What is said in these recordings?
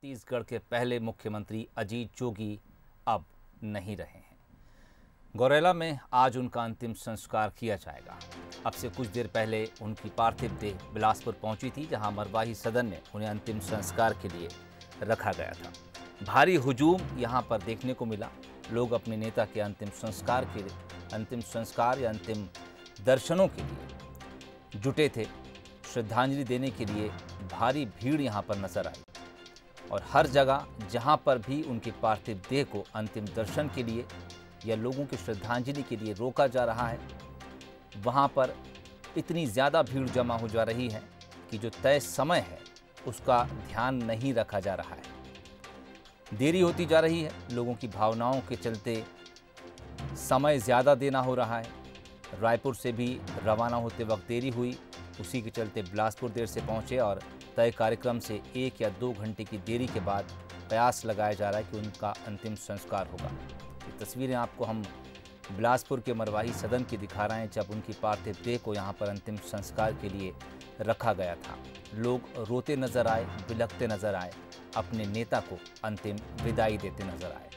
छत्तीसगढ़ के पहले मुख्यमंत्री अजीत जोगी अब नहीं रहे हैं गौरेला में आज उनका अंतिम संस्कार किया जाएगा अब से कुछ देर पहले उनकी पार्थिव देह बिलासपुर पहुंची थी जहां मरवाही सदन में उन्हें अंतिम संस्कार के लिए रखा गया था भारी हुजूम यहां पर देखने को मिला लोग अपने नेता के अंतिम संस्कार के अंतिम संस्कार या अंतिम दर्शनों के लिए जुटे थे श्रद्धांजलि देने के लिए भारी भीड़ यहाँ पर नजर आई और हर जगह जहां पर भी उनके पार्थिव देह को अंतिम दर्शन के लिए या लोगों की श्रद्धांजलि के लिए रोका जा रहा है वहां पर इतनी ज़्यादा भीड़ जमा हो जा रही है कि जो तय समय है उसका ध्यान नहीं रखा जा रहा है देरी होती जा रही है लोगों की भावनाओं के चलते समय ज़्यादा देना हो रहा है रायपुर से भी रवाना होते वक्त देरी हुई उसी के चलते बिलासपुर देर से पहुंचे और तय कार्यक्रम से एक या दो घंटे की देरी के बाद प्रयास लगाया जा रहा है कि उनका अंतिम संस्कार होगा ये तस्वीरें आपको हम बिलासपुर के मरवाही सदन की दिखा रहे हैं जब उनकी पार्थिव देह को यहाँ पर अंतिम संस्कार के लिए रखा गया था लोग रोते नजर आए बिलखते नजर आए अपने नेता को अंतिम विदाई देते नजर आए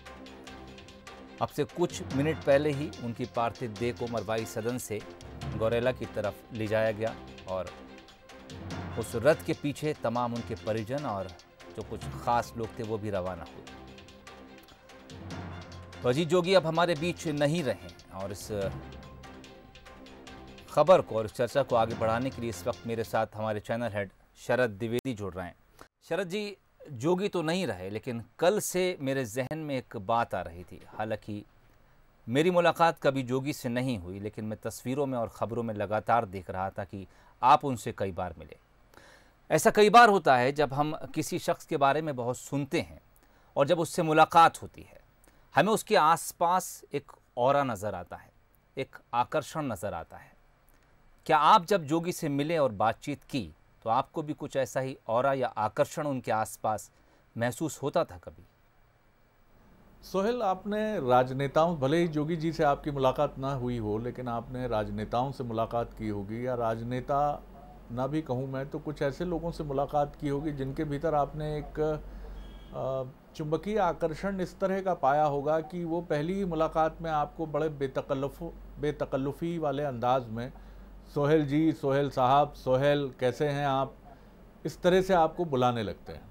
अब से कुछ मिनट पहले ही उनकी पार्थिव देह को मरवाही सदन से गौरेला की तरफ ले जाया गया और उस रथ के पीछे तमाम उनके परिजन और जो कुछ खास लोग थे वो भी रवाना हुए तो अजीत जोगी अब हमारे बीच नहीं रहे और इस खबर को और इस चर्चा को आगे बढ़ाने के लिए इस वक्त मेरे साथ हमारे चैनल हेड शरद द्विवेदी जुड़ रहे हैं शरद जी जोगी तो नहीं रहे लेकिन कल से मेरे जहन में एक बात आ रही थी हालांकि मेरी मुलाकात कभी जोगी से नहीं हुई लेकिन मैं तस्वीरों में और ख़बरों में लगातार देख रहा था कि आप उनसे कई बार मिले ऐसा कई बार होता है जब हम किसी शख्स के बारे में बहुत सुनते हैं और जब उससे मुलाकात होती है हमें उसके आसपास एक और नज़र आता है एक आकर्षण नज़र आता है क्या आप जब जोगी से मिले और बातचीत की तो आपको भी कुछ ऐसा ही और या आकर्षण उनके आसपास महसूस होता था कभी सोहेल आपने राजनेताओं भले ही जोगी जी से आपकी मुलाकात ना हुई हो लेकिन आपने राजनेताओं से मुलाकात की होगी या राजनेता ना भी कहूँ मैं तो कुछ ऐसे लोगों से मुलाकात की होगी जिनके भीतर आपने एक चुंबकीय आकर्षण इस तरह का पाया होगा कि वो पहली ही मुलाकात में आपको बड़े बेतकल्लफ बेतकल्लफ़ी वाले अंदाज में सोहेल जी सोहेल साहब सोहेल कैसे हैं आप इस तरह से आपको बुलाने लगते हैं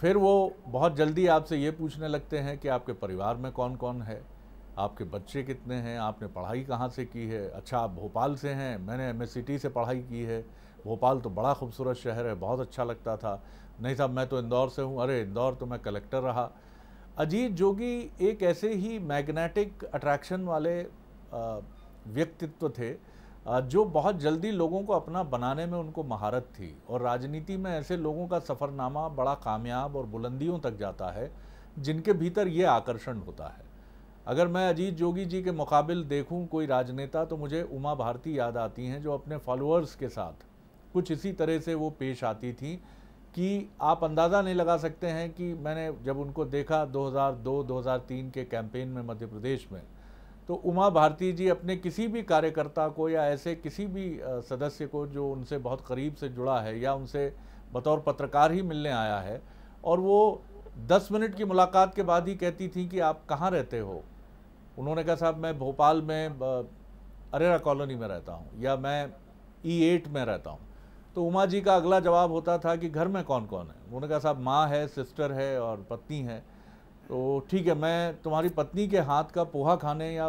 फिर वो बहुत जल्दी आपसे ये पूछने लगते हैं कि आपके परिवार में कौन कौन है आपके बच्चे कितने हैं आपने पढ़ाई कहाँ से की है अच्छा आप भोपाल से हैं मैंने एम से पढ़ाई की है भोपाल तो बड़ा खूबसूरत शहर है बहुत अच्छा लगता था नहीं साहब मैं तो इंदौर से हूँ अरे इंदौर तो मैं कलेक्टर रहा अजीत जोगी एक ऐसे ही मैग्नेटिक अट्रैक्शन वाले व्यक्तित्व थे जो बहुत जल्दी लोगों को अपना बनाने में उनको महारत थी और राजनीति में ऐसे लोगों का सफ़रनामा बड़ा कामयाब और बुलंदियों तक जाता है जिनके भीतर ये आकर्षण होता है अगर मैं अजीत जोगी जी के मुकाबिल देखूं कोई राजनेता तो मुझे उमा भारती याद आती हैं जो अपने फॉलोअर्स के साथ कुछ इसी तरह से वो पेश आती थी कि आप अंदाज़ा नहीं लगा सकते हैं कि मैंने जब उनको देखा 2002-2003 के कैंपेन में मध्य प्रदेश में तो उमा भारती जी अपने किसी भी कार्यकर्ता को या ऐसे किसी भी सदस्य को जो उनसे बहुत करीब से जुड़ा है या उनसे बतौर पत्रकार ही मिलने आया है और वो दस मिनट की मुलाकात के बाद ही कहती थी कि आप कहाँ रहते हो उन्होंने कहा साहब मैं भोपाल में अरेरा कॉलोनी में रहता हूँ या मैं ई e एट में रहता हूँ तो उमा जी का अगला जवाब होता था कि घर में कौन कौन है उन्होंने कहा साहब माँ है सिस्टर है और पत्नी है तो ठीक है मैं तुम्हारी पत्नी के हाथ का पोहा खाने या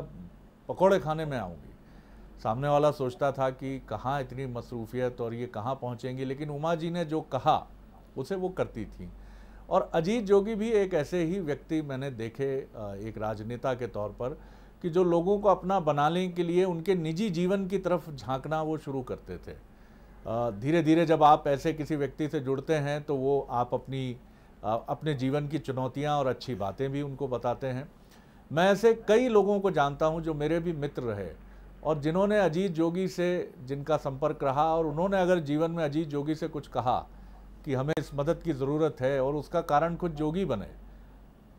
पकौड़े खाने में आऊँगी सामने वाला सोचता था कि कहाँ इतनी मसरूफियत और ये कहाँ पहुँचेंगी लेकिन उमा जी ने जो कहा उसे वो करती थी और अजीत जोगी भी एक ऐसे ही व्यक्ति मैंने देखे एक राजनेता के तौर पर कि जो लोगों को अपना बनाने के लिए उनके निजी जीवन की तरफ झांकना वो शुरू करते थे धीरे धीरे जब आप ऐसे किसी व्यक्ति से जुड़ते हैं तो वो आप अपनी अपने जीवन की चुनौतियाँ और अच्छी बातें भी उनको बताते हैं मैं ऐसे कई लोगों को जानता हूँ जो मेरे भी मित्र रहे और जिन्होंने अजीत जोगी से जिनका संपर्क रहा और उन्होंने अगर जीवन में अजीत जोगी से कुछ कहा कि हमें इस मदद की ज़रूरत है और उसका कारण खुद जोगी बने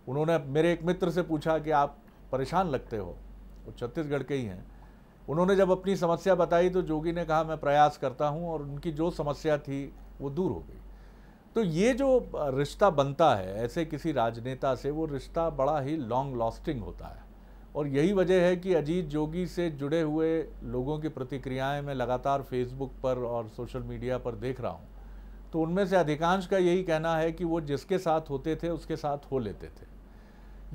उन्होंने मेरे एक मित्र से पूछा कि आप परेशान लगते हो वो छत्तीसगढ़ के ही हैं उन्होंने जब अपनी समस्या बताई तो जोगी ने कहा मैं प्रयास करता हूँ और उनकी जो समस्या थी वो दूर हो गई तो ये जो रिश्ता बनता है ऐसे किसी राजनेता से वो रिश्ता बड़ा ही लॉन्ग लास्टिंग होता है और यही वजह है कि अजीत जोगी से जुड़े हुए लोगों की प्रतिक्रियाएं मैं लगातार फेसबुक पर और सोशल मीडिया पर देख रहा हूँ तो उनमें से अधिकांश का यही कहना है कि वो जिसके साथ होते थे उसके साथ हो लेते थे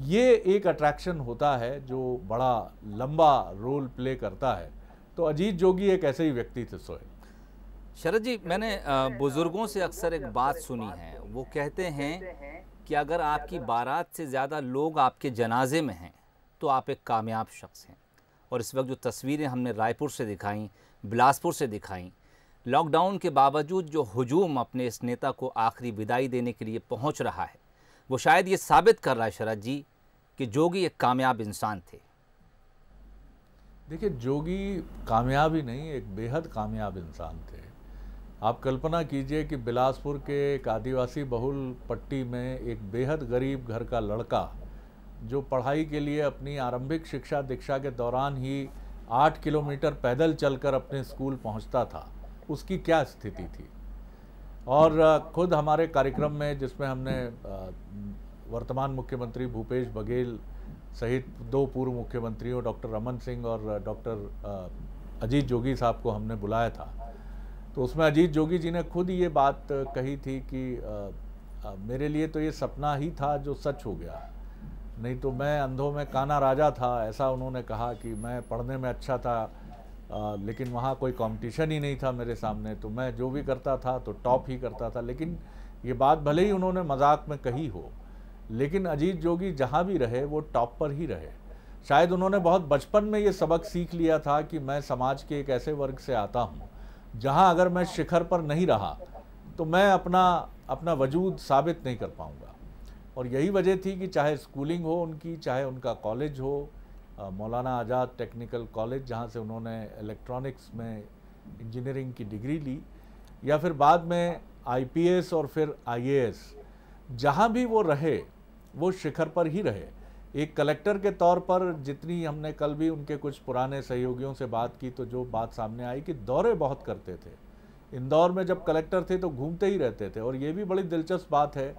ये एक अट्रैक्शन होता है जो बड़ा लंबा रोल प्ले करता है तो अजीत जोगी एक ऐसे ही व्यक्ति थे सोए शरद जी मैंने बुज़ुर्गों से अक्सर एक बात सुनी है वो कहते हैं कि अगर आपकी बारात से ज़्यादा लोग आपके जनाजे में हैं तो आप एक कामयाब शख्स हैं और इस वक्त जो तस्वीरें हमने रायपुर से दिखाई बिलासपुर से दिखाई लॉकडाउन के बावजूद जो हजूम अपने इस नेता को आखिरी विदाई देने के लिए पहुंच रहा है वो शायद ये साबित कर रहा है शरद जी कि जोगी एक कामयाब इंसान थे देखिए जोगी कामयाब ही नहीं एक बेहद कामयाब इंसान थे आप कल्पना कीजिए कि बिलासपुर के एक आदिवासी बहुल पट्टी में एक बेहद गरीब घर का लड़का जो पढ़ाई के लिए अपनी आरंभिक शिक्षा दीक्षा के दौरान ही आठ किलोमीटर पैदल चलकर अपने स्कूल पहुंचता था उसकी क्या स्थिति थी और खुद हमारे कार्यक्रम में जिसमें हमने वर्तमान मुख्यमंत्री भूपेश बघेल सहित दो पूर्व मुख्यमंत्रियों डॉक्टर रमन सिंह और डॉक्टर अजीत जोगी साहब को हमने बुलाया था तो उसमें अजीत जोगी जी ने खुद ये बात कही थी कि आ, आ, मेरे लिए तो ये सपना ही था जो सच हो गया नहीं तो मैं अंधों में काना राजा था ऐसा उन्होंने कहा कि मैं पढ़ने में अच्छा था आ, लेकिन वहाँ कोई कंपटीशन ही नहीं था मेरे सामने तो मैं जो भी करता था तो टॉप ही करता था लेकिन ये बात भले ही उन्होंने मजाक में कही हो लेकिन अजीत जोगी जहाँ भी रहे वो टॉप पर ही रहे शायद उन्होंने बहुत बचपन में ये सबक सीख लिया था कि मैं समाज के एक ऐसे वर्ग से आता हूँ जहाँ अगर मैं शिखर पर नहीं रहा तो मैं अपना अपना वजूद साबित नहीं कर पाऊँगा और यही वजह थी कि चाहे स्कूलिंग हो उनकी चाहे उनका कॉलेज हो मौलाना आज़ाद टेक्निकल कॉलेज जहाँ से उन्होंने इलेक्ट्रॉनिक्स में इंजीनियरिंग की डिग्री ली या फिर बाद में आईपीएस और फिर आईएएस जहाँ भी वो रहे वो शिखर पर ही रहे एक कलेक्टर के तौर पर जितनी हमने कल भी उनके कुछ पुराने सहयोगियों से बात की तो जो बात सामने आई कि दौरे बहुत करते थे इंदौर में जब कलेक्टर थे तो घूमते ही रहते थे और ये भी बड़ी दिलचस्प बात है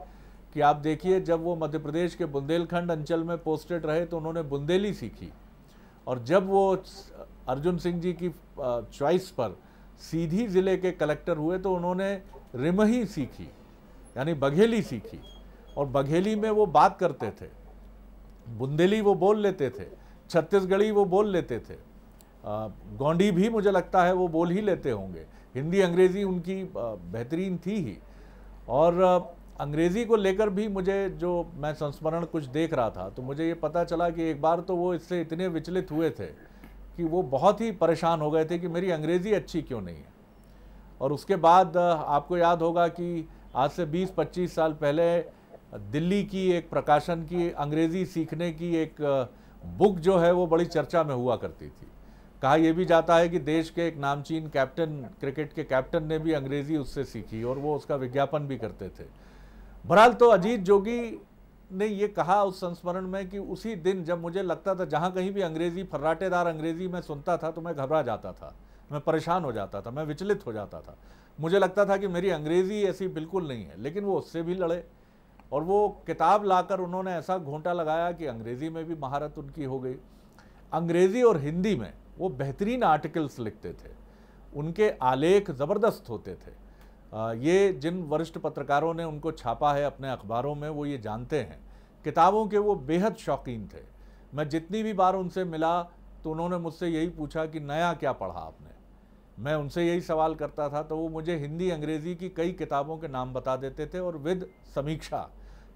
कि आप देखिए जब वो मध्य प्रदेश के बुंदेलखंड अंचल में पोस्टेड रहे तो उन्होंने बुंदेली सीखी और जब वो अर्जुन सिंह जी की चॉइस पर सीधी ज़िले के कलेक्टर हुए तो उन्होंने रिमही सीखी यानी बघेली सीखी और बघेली में वो बात करते थे बुंदेली वो बोल लेते थे छत्तीसगढ़ी वो बोल लेते थे गोंडी भी मुझे लगता है वो बोल ही लेते होंगे हिंदी अंग्रेज़ी उनकी बेहतरीन थी ही और अंग्रेज़ी को लेकर भी मुझे जो मैं संस्मरण कुछ देख रहा था तो मुझे ये पता चला कि एक बार तो वो इससे इतने विचलित हुए थे कि वो बहुत ही परेशान हो गए थे कि मेरी अंग्रेज़ी अच्छी क्यों नहीं है और उसके बाद आपको याद होगा कि आज से 20-25 साल पहले दिल्ली की एक प्रकाशन की अंग्रेज़ी सीखने की एक बुक जो है वो बड़ी चर्चा में हुआ करती थी कहा यह भी जाता है कि देश के एक नामचीन कैप्टन क्रिकेट के कैप्टन ने भी अंग्रेज़ी उससे सीखी और वो उसका विज्ञापन भी करते थे बहरहाल तो अजीत जोगी ने ये कहा उस संस्मरण में कि उसी दिन जब मुझे लगता था जहाँ कहीं भी अंग्रेज़ी फर्राटेदार अंग्रेज़ी में सुनता था तो मैं घबरा जाता था मैं परेशान हो जाता था मैं विचलित हो जाता था मुझे लगता था कि मेरी अंग्रेज़ी ऐसी बिल्कुल नहीं है लेकिन वो उससे भी लड़े और वो किताब लाकर उन्होंने ऐसा घोंटा लगाया कि अंग्रेज़ी में भी महारत उनकी हो गई अंग्रेज़ी और हिंदी में वो बेहतरीन आर्टिकल्स लिखते थे उनके आलेख ज़बरदस्त होते थे ये जिन वरिष्ठ पत्रकारों ने उनको छापा है अपने अखबारों में वो ये जानते हैं किताबों के वो बेहद शौकीन थे मैं जितनी भी बार उनसे मिला तो उन्होंने मुझसे यही पूछा कि नया क्या पढ़ा आपने मैं उनसे यही सवाल करता था तो वो मुझे हिंदी अंग्रेज़ी की कई किताबों के नाम बता देते थे और विद समीक्षा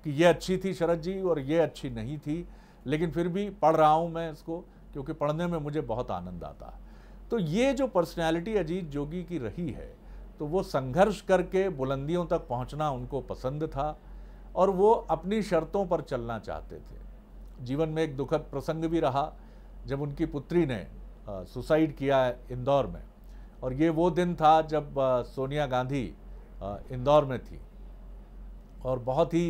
कि ये अच्छी थी शरद जी और ये अच्छी नहीं थी लेकिन फिर भी पढ़ रहा हूँ मैं इसको क्योंकि पढ़ने में मुझे बहुत आनंद आता है तो ये जो पर्सनैलिटी अजीत जोगी की रही है तो वो संघर्ष करके बुलंदियों तक पहुंचना उनको पसंद था और वो अपनी शर्तों पर चलना चाहते थे जीवन में एक दुखद प्रसंग भी रहा जब उनकी पुत्री ने सुसाइड किया इंदौर में और ये वो दिन था जब सोनिया गांधी इंदौर में थी और बहुत ही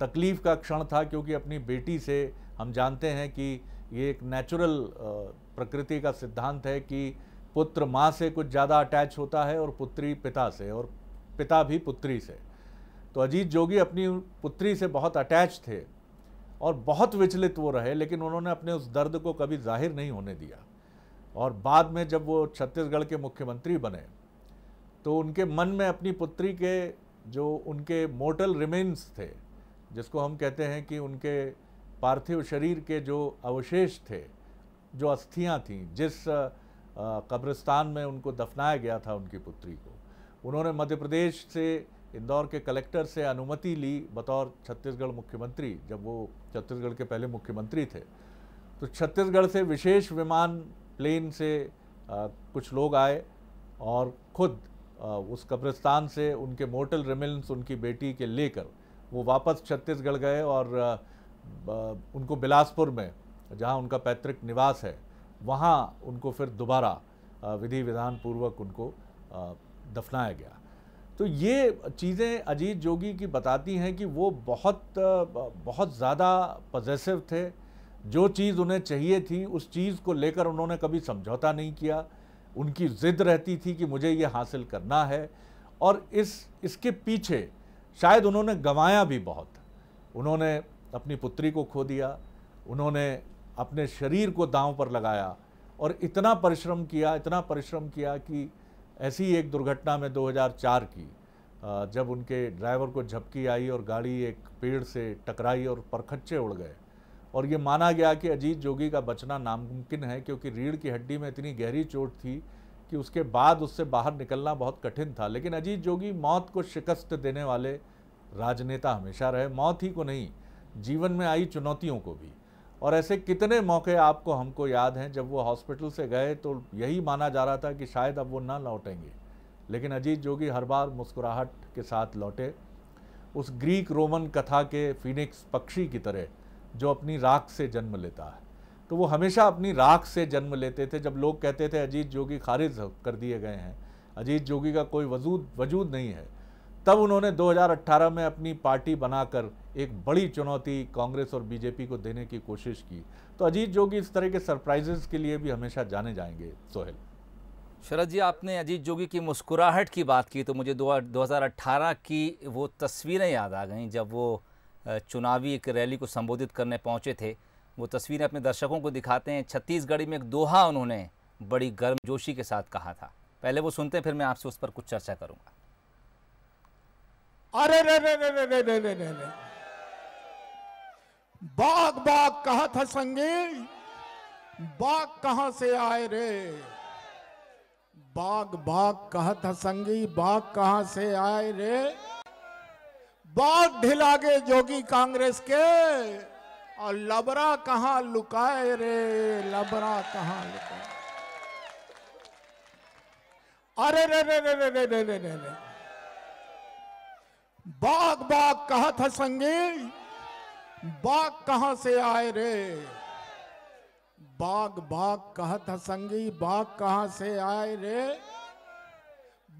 तकलीफ़ का क्षण था क्योंकि अपनी बेटी से हम जानते हैं कि ये एक नेचुरल प्रकृति का सिद्धांत है कि पुत्र माँ से कुछ ज़्यादा अटैच होता है और पुत्री पिता से और पिता भी पुत्री से तो अजीत जोगी अपनी पुत्री से बहुत अटैच थे और बहुत विचलित वो रहे लेकिन उन्होंने अपने उस दर्द को कभी जाहिर नहीं होने दिया और बाद में जब वो छत्तीसगढ़ के मुख्यमंत्री बने तो उनके मन में अपनी पुत्री के जो उनके मोटल रिमेन्स थे जिसको हम कहते हैं कि उनके पार्थिव शरीर के जो अवशेष थे जो अस्थियाँ थीं जिस कब्रिस्तान में उनको दफनाया गया था उनकी पुत्री को उन्होंने मध्य प्रदेश से इंदौर के कलेक्टर से अनुमति ली बतौर छत्तीसगढ़ मुख्यमंत्री जब वो छत्तीसगढ़ के पहले मुख्यमंत्री थे तो छत्तीसगढ़ से विशेष विमान प्लेन से आ, कुछ लोग आए और खुद आ, उस कब्रिस्तान से उनके मोटल रिमिल्स उनकी बेटी के लेकर वो वापस छत्तीसगढ़ गए और आ, उनको बिलासपुर में जहाँ उनका पैतृक निवास है वहाँ उनको फिर दोबारा विधि विधान पूर्वक उनको दफनाया गया तो ये चीज़ें अजीत जोगी की बताती हैं कि वो बहुत बहुत ज़्यादा पजेसिव थे जो चीज़ उन्हें चाहिए थी उस चीज़ को लेकर उन्होंने कभी समझौता नहीं किया उनकी ज़िद रहती थी कि मुझे ये हासिल करना है और इस इसके पीछे शायद उन्होंने गंवाया भी बहुत उन्होंने अपनी पुत्री को खो दिया उन्होंने अपने शरीर को दांव पर लगाया और इतना परिश्रम किया इतना परिश्रम किया कि ऐसी एक दुर्घटना में 2004 की जब उनके ड्राइवर को झपकी आई और गाड़ी एक पेड़ से टकराई और परखच्चे उड़ गए और ये माना गया कि अजीत जोगी का बचना नामुमकिन है क्योंकि रीढ़ की हड्डी में इतनी गहरी चोट थी कि उसके बाद उससे बाहर निकलना बहुत कठिन था लेकिन अजीत जोगी मौत को शिकस्त देने वाले राजनेता हमेशा रहे मौत ही को नहीं जीवन में आई चुनौतियों को भी और ऐसे कितने मौके आपको हमको याद हैं जब वो हॉस्पिटल से गए तो यही माना जा रहा था कि शायद अब वो ना लौटेंगे लेकिन अजीत जोगी हर बार मुस्कुराहट के साथ लौटे उस ग्रीक रोमन कथा के फिनिक्स पक्षी की तरह जो अपनी राख से जन्म लेता है तो वो हमेशा अपनी राख से जन्म लेते थे जब लोग कहते थे अजीत जोगी खारिज कर दिए गए हैं अजीत जोगी का कोई वजूद वजूद नहीं है तब उन्होंने 2018 में अपनी पार्टी बनाकर एक बड़ी चुनौती कांग्रेस और बीजेपी को देने की कोशिश की तो अजीत जोगी इस तरह के सरप्राइजेस के लिए भी हमेशा जाने जाएंगे सोहेल शरद जी आपने अजीत जोगी की मुस्कुराहट की बात की तो मुझे 2018 की वो तस्वीरें याद आ गईं जब वो चुनावी एक रैली को संबोधित करने पहुँचे थे वो तस्वीरें अपने दर्शकों को दिखाते हैं छत्तीसगढ़ी में एक दोहा उन्होंने बड़ी गर्मजोशी के साथ कहा था पहले वो सुनते हैं फिर मैं आपसे उस पर कुछ चर्चा करूँगा अरे रे रे रे रे रे रे रे रे रे बाग बाग कहा था संगी बाग कहा से आए रे बाग बाग कहा था संगी बाग कहा से आए रे बाग ढिला गए जोगी कांग्रेस के और लबरा कहा लुकाए रे लबरा कहा लुकाए अरे रे रे रे रे रे रे रे रे बाग बाग कहा था संगी बाग कहां से आए रे बाग बाग कहा था संगी बाग कहां से आए रे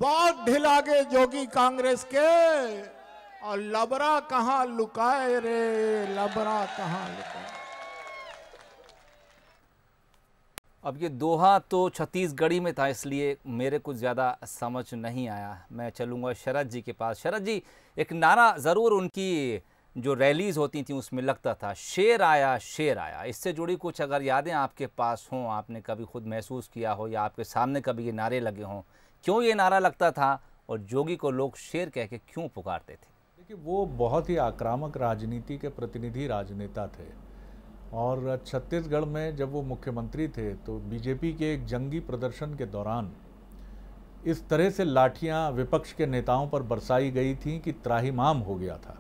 बाग ढिला गए जोगी कांग्रेस के और लबरा कहां लुकाए रे लबरा कहां लुकाए अब ये दोहा तो छत्तीसगढ़ी में था इसलिए मेरे कुछ ज़्यादा समझ नहीं आया मैं चलूँगा शरद जी के पास शरद जी एक नारा ज़रूर उनकी जो रैलीज़ होती थी उसमें लगता था शेर आया शेर आया इससे जुड़ी कुछ अगर यादें आपके पास हों आपने कभी खुद महसूस किया हो या आपके सामने कभी ये नारे लगे हों क्यों ये नारा लगता था और जोगी को लोग शेर कह के क्यों पुकारते थे देखिए वो बहुत ही आक्रामक राजनीति के प्रतिनिधि राजनेता थे और छत्तीसगढ़ में जब वो मुख्यमंत्री थे तो बीजेपी के एक जंगी प्रदर्शन के दौरान इस तरह से लाठियां विपक्ष के नेताओं पर बरसाई गई थी कि त्राहीमाम हो गया था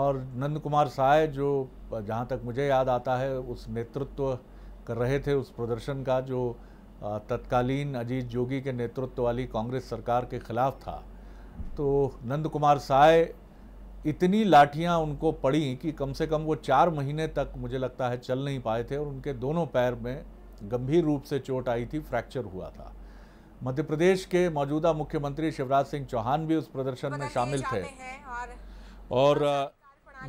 और नंद कुमार साय जो जहाँ तक मुझे याद आता है उस नेतृत्व कर रहे थे उस प्रदर्शन का जो तत्कालीन अजीत जोगी के नेतृत्व वाली कांग्रेस सरकार के खिलाफ था तो नंद कुमार साय इतनी लाठियां उनको पड़ी कि कम से कम वो चार महीने तक मुझे लगता है चल नहीं पाए थे और उनके दोनों पैर में गंभीर रूप से चोट आई थी फ्रैक्चर हुआ था मध्य प्रदेश के मौजूदा मुख्यमंत्री शिवराज सिंह चौहान भी उस प्रदर्शन में शामिल थे और, और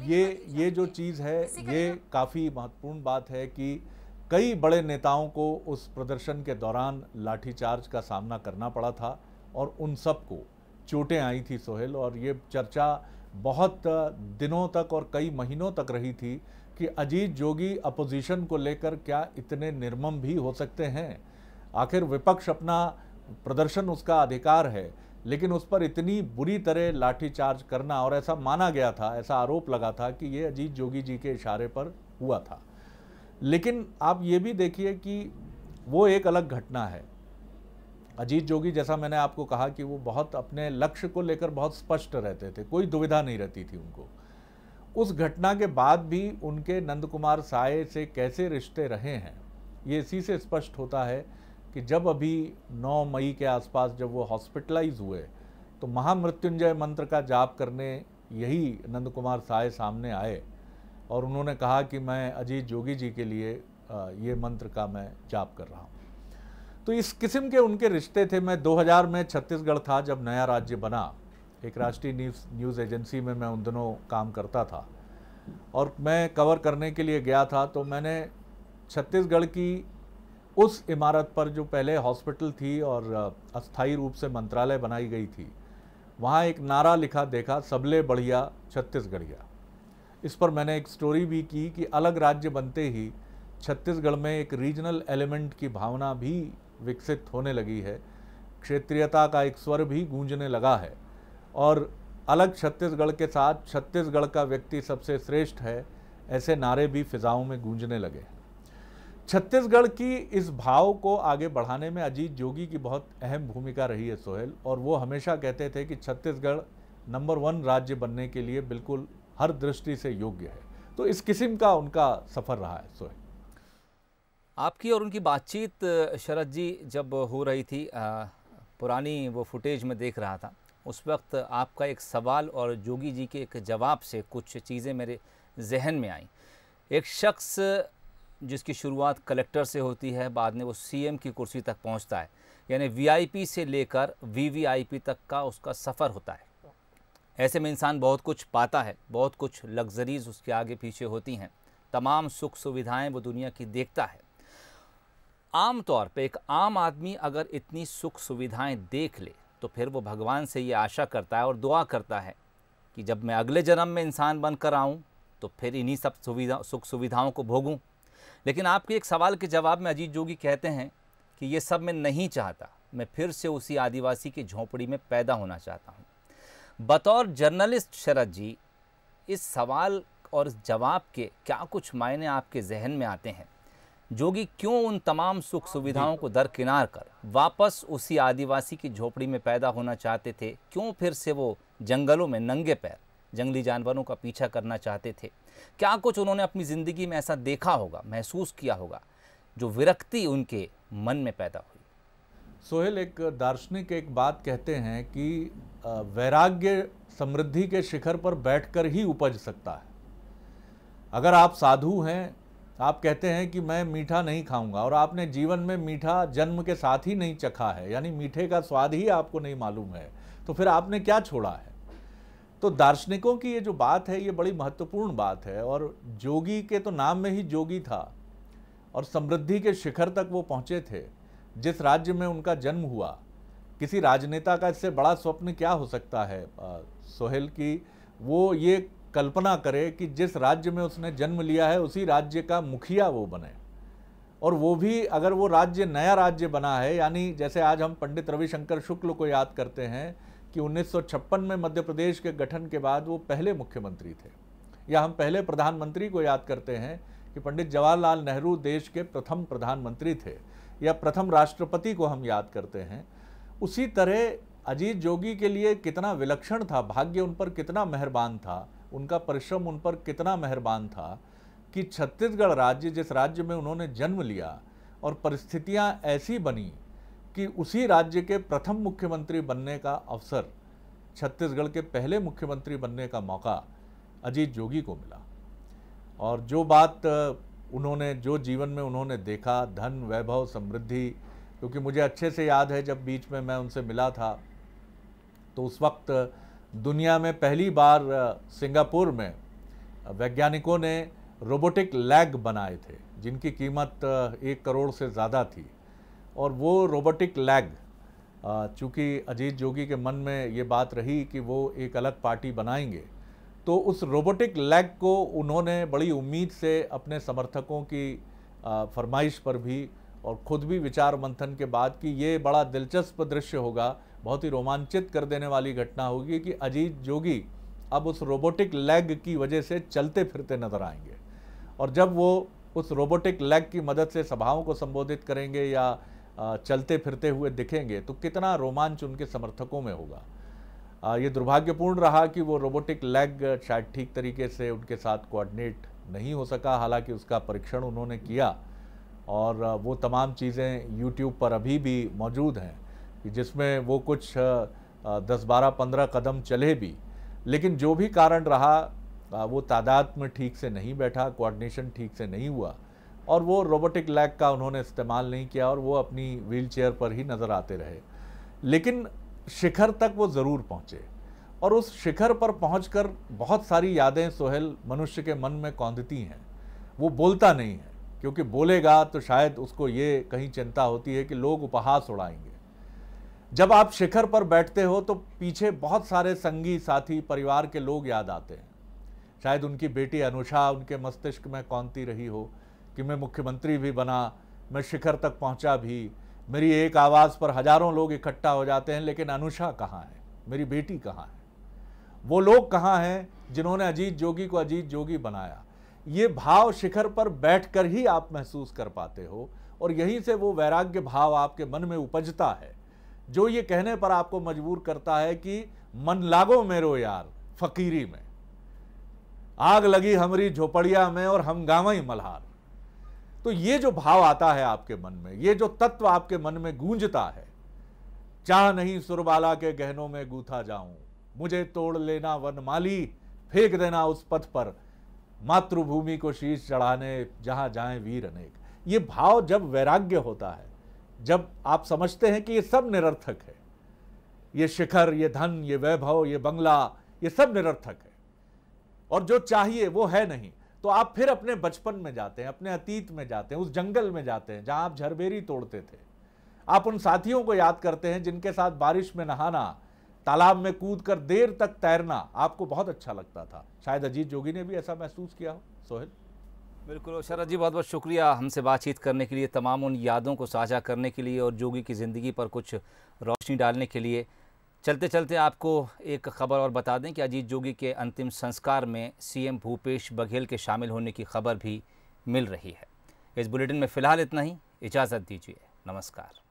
ये ये जो चीज़ है ये काफ़ी महत्वपूर्ण बात है कि कई बड़े नेताओं को उस प्रदर्शन के दौरान लाठीचार्ज का सामना करना पड़ा था और उन सबको चोटें आई थी सोहेल और ये चर्चा बहुत दिनों तक और कई महीनों तक रही थी कि अजीत जोगी अपोजिशन को लेकर क्या इतने निर्मम भी हो सकते हैं आखिर विपक्ष अपना प्रदर्शन उसका अधिकार है लेकिन उस पर इतनी बुरी तरह लाठीचार्ज करना और ऐसा माना गया था ऐसा आरोप लगा था कि ये अजीत जोगी जी के इशारे पर हुआ था लेकिन आप ये भी देखिए कि वो एक अलग घटना है अजीत जोगी जैसा मैंने आपको कहा कि वो बहुत अपने लक्ष्य को लेकर बहुत स्पष्ट रहते थे कोई दुविधा नहीं रहती थी उनको उस घटना के बाद भी उनके नंद कुमार साय से कैसे रिश्ते रहे हैं ये इसी से स्पष्ट होता है कि जब अभी 9 मई के आसपास जब वो हॉस्पिटलाइज हुए तो महामृत्युंजय मंत्र का जाप करने यही नंद कुमार साय सामने आए और उन्होंने कहा कि मैं अजीत जोगी जी के लिए ये मंत्र का मैं जाप कर रहा हूँ तो इस किस्म के उनके रिश्ते थे मैं 2000 में छत्तीसगढ़ था जब नया राज्य बना एक राष्ट्रीय न्यूज़ न्यूज़ एजेंसी में मैं उन दिनों काम करता था और मैं कवर करने के लिए गया था तो मैंने छत्तीसगढ़ की उस इमारत पर जो पहले हॉस्पिटल थी और अस्थायी रूप से मंत्रालय बनाई गई थी वहाँ एक नारा लिखा देखा सबले बढ़िया छत्तीसगढ़िया इस पर मैंने एक स्टोरी भी की कि अलग राज्य बनते ही छत्तीसगढ़ में एक रीजनल एलिमेंट की भावना भी विकसित होने लगी है क्षेत्रीयता का एक स्वर भी गूंजने लगा है और अलग छत्तीसगढ़ के साथ छत्तीसगढ़ का व्यक्ति सबसे श्रेष्ठ है ऐसे नारे भी फिजाओं में गूंजने लगे छत्तीसगढ़ की इस भाव को आगे बढ़ाने में अजीत जोगी की बहुत अहम भूमिका रही है सोहेल और वो हमेशा कहते थे कि छत्तीसगढ़ नंबर वन राज्य बनने के लिए बिल्कुल हर दृष्टि से योग्य है तो इस किस्म का उनका सफ़र रहा है सोहेल आपकी और उनकी बातचीत शरद जी जब हो रही थी पुरानी वो फुटेज में देख रहा था उस वक्त आपका एक सवाल और जोगी जी के एक जवाब से कुछ चीज़ें मेरे जहन में आई एक शख्स जिसकी शुरुआत कलेक्टर से होती है बाद में वो सीएम की कुर्सी तक पहुंचता है यानी वीआईपी से लेकर वीवीआईपी तक का उसका सफ़र होता है ऐसे में इंसान बहुत कुछ पाता है बहुत कुछ लग्जरीज़ उसके आगे पीछे होती हैं तमाम सुख सुविधाएं वो दुनिया की देखता है आम तौर पे एक आम आदमी अगर इतनी सुख सुविधाएं देख ले तो फिर वो भगवान से ये आशा करता है और दुआ करता है कि जब मैं अगले जन्म में इंसान बनकर आऊँ तो फिर इन्हीं सब सुविधा सुख सुविधाओं को भोगूँ लेकिन आपके एक सवाल के जवाब में अजीत जोगी कहते हैं कि ये सब मैं नहीं चाहता मैं फिर से उसी आदिवासी की झोंपड़ी में पैदा होना चाहता हूँ बतौर जर्नलिस्ट शरद जी इस सवाल और जवाब के क्या कुछ मायने आपके जहन में आते हैं जोगी क्यों उन तमाम सुख सुविधाओं को दरकिनार कर वापस उसी आदिवासी की झोपड़ी में पैदा होना चाहते थे क्यों फिर से वो जंगलों में नंगे पैर जंगली जानवरों का पीछा करना चाहते थे क्या कुछ उन्होंने अपनी ज़िंदगी में ऐसा देखा होगा महसूस किया होगा जो विरक्ति उनके मन में पैदा हुई सोहेल एक दार्शनिक एक बात कहते हैं कि वैराग्य समृद्धि के शिखर पर बैठकर ही उपज सकता है अगर आप साधु हैं तो आप कहते हैं कि मैं मीठा नहीं खाऊंगा और आपने जीवन में मीठा जन्म के साथ ही नहीं चखा है यानी मीठे का स्वाद ही आपको नहीं मालूम है तो फिर आपने क्या छोड़ा है तो दार्शनिकों की ये जो बात है ये बड़ी महत्वपूर्ण बात है और जोगी के तो नाम में ही जोगी था और समृद्धि के शिखर तक वो पहुँचे थे जिस राज्य में उनका जन्म हुआ किसी राजनेता का इससे बड़ा स्वप्न क्या हो सकता है सोहेल की वो ये कल्पना करे कि जिस राज्य में उसने जन्म लिया है उसी राज्य का मुखिया वो बने और वो भी अगर वो राज्य नया राज्य बना है यानी जैसे आज हम पंडित रविशंकर शुक्ल को याद करते हैं कि 1956 में मध्य प्रदेश के गठन के बाद वो पहले मुख्यमंत्री थे या हम पहले प्रधानमंत्री को याद करते हैं कि पंडित जवाहरलाल नेहरू देश के प्रथम प्रधानमंत्री थे या प्रथम राष्ट्रपति को हम याद करते हैं उसी तरह अजीत जोगी के लिए कितना विलक्षण था भाग्य उन पर कितना मेहरबान था उनका परिश्रम उन पर कितना मेहरबान था कि छत्तीसगढ़ राज्य जिस राज्य में उन्होंने जन्म लिया और परिस्थितियां ऐसी बनी कि उसी राज्य के प्रथम मुख्यमंत्री बनने का अवसर छत्तीसगढ़ के पहले मुख्यमंत्री बनने का मौका अजीत जोगी को मिला और जो बात उन्होंने जो जीवन में उन्होंने देखा धन वैभव समृद्धि क्योंकि मुझे अच्छे से याद है जब बीच में मैं उनसे मिला था तो उस वक्त दुनिया में पहली बार सिंगापुर में वैज्ञानिकों ने रोबोटिक लैग बनाए थे जिनकी कीमत एक करोड़ से ज़्यादा थी और वो रोबोटिक लैग चूँकि अजीत जोगी के मन में ये बात रही कि वो एक अलग पार्टी बनाएंगे तो उस रोबोटिक लैग को उन्होंने बड़ी उम्मीद से अपने समर्थकों की फरमाइश पर भी और ख़ुद भी विचार मंथन के बाद कि ये बड़ा दिलचस्प दृश्य होगा बहुत ही रोमांचित कर देने वाली घटना होगी कि अजीत जोगी अब उस रोबोटिक लेग की वजह से चलते फिरते नजर आएंगे और जब वो उस रोबोटिक लेग की मदद से सभाओं को संबोधित करेंगे या चलते फिरते हुए दिखेंगे तो कितना रोमांच उनके समर्थकों में होगा ये दुर्भाग्यपूर्ण रहा कि वो रोबोटिक लेग शायद ठीक तरीके से उनके साथ कोऑर्डिनेट नहीं हो सका हालांकि उसका परीक्षण उन्होंने किया और वो तमाम चीज़ें यूट्यूब पर अभी भी मौजूद हैं कि जिसमें वो कुछ दस बारह पंद्रह कदम चले भी लेकिन जो भी कारण रहा वो तादाद में ठीक से नहीं बैठा कोऑर्डिनेशन ठीक से नहीं हुआ और वो रोबोटिक लैग का उन्होंने इस्तेमाल नहीं किया और वो अपनी व्हील चेयर पर ही नज़र आते रहे लेकिन शिखर तक वो ज़रूर पहुँचे और उस शिखर पर पहुँच बहुत सारी यादें सोहेल मनुष्य के मन में कौंधती हैं वो बोलता नहीं है क्योंकि बोलेगा तो शायद उसको ये कहीं चिंता होती है कि लोग उपहास उड़ाएंगे जब आप शिखर पर बैठते हो तो पीछे बहुत सारे संगी साथी परिवार के लोग याद आते हैं शायद उनकी बेटी अनुषा उनके मस्तिष्क में कौनती रही हो कि मैं मुख्यमंत्री भी बना मैं शिखर तक पहुंचा भी मेरी एक आवाज़ पर हजारों लोग इकट्ठा हो जाते हैं लेकिन अनुषा कहाँ है मेरी बेटी कहाँ है वो लोग कहाँ हैं जिन्होंने अजीत जोगी को अजीत जोगी बनाया ये भाव शिखर पर बैठकर ही आप महसूस कर पाते हो और यहीं से वो वैराग्य भाव आपके मन में उपजता है जो ये कहने पर आपको मजबूर करता है कि मन लागो मेरो यार फकीरी में आग लगी हमारी झोपड़िया में और हम ही मल्हार तो ये जो भाव आता है आपके मन में ये जो तत्व आपके मन में गूंजता है चाह नहीं सुरबाला के गहनों में गूथा जाऊं मुझे तोड़ लेना वन माली फेंक देना उस पथ पर मातृभूमि को शीश चढ़ाने जहां जाए वीर अनेक ये भाव जब वैराग्य होता है जब आप समझते हैं कि ये सब निरर्थक है ये शिखर ये धन ये वैभव ये बंगला ये सब निरर्थक है और जो चाहिए वो है नहीं तो आप फिर अपने बचपन में जाते हैं अपने अतीत में जाते हैं उस जंगल में जाते हैं जहां आप झरबेरी तोड़ते थे आप उन साथियों को याद करते हैं जिनके साथ बारिश में नहाना तालाब में कूद कर देर तक तैरना आपको बहुत अच्छा लगता था शायद अजीत जोगी ने भी ऐसा महसूस किया हो सोहेल बिल्कुल शरद जी बहुत बहुत शुक्रिया हमसे बातचीत करने के लिए तमाम उन यादों को साझा करने के लिए और जोगी की ज़िंदगी पर कुछ रोशनी डालने के लिए चलते चलते आपको एक खबर और बता दें कि अजीत जोगी के अंतिम संस्कार में सीएम भूपेश बघेल के शामिल होने की खबर भी मिल रही है इस बुलेटिन में फ़िलहाल इतना ही इजाज़त दीजिए नमस्कार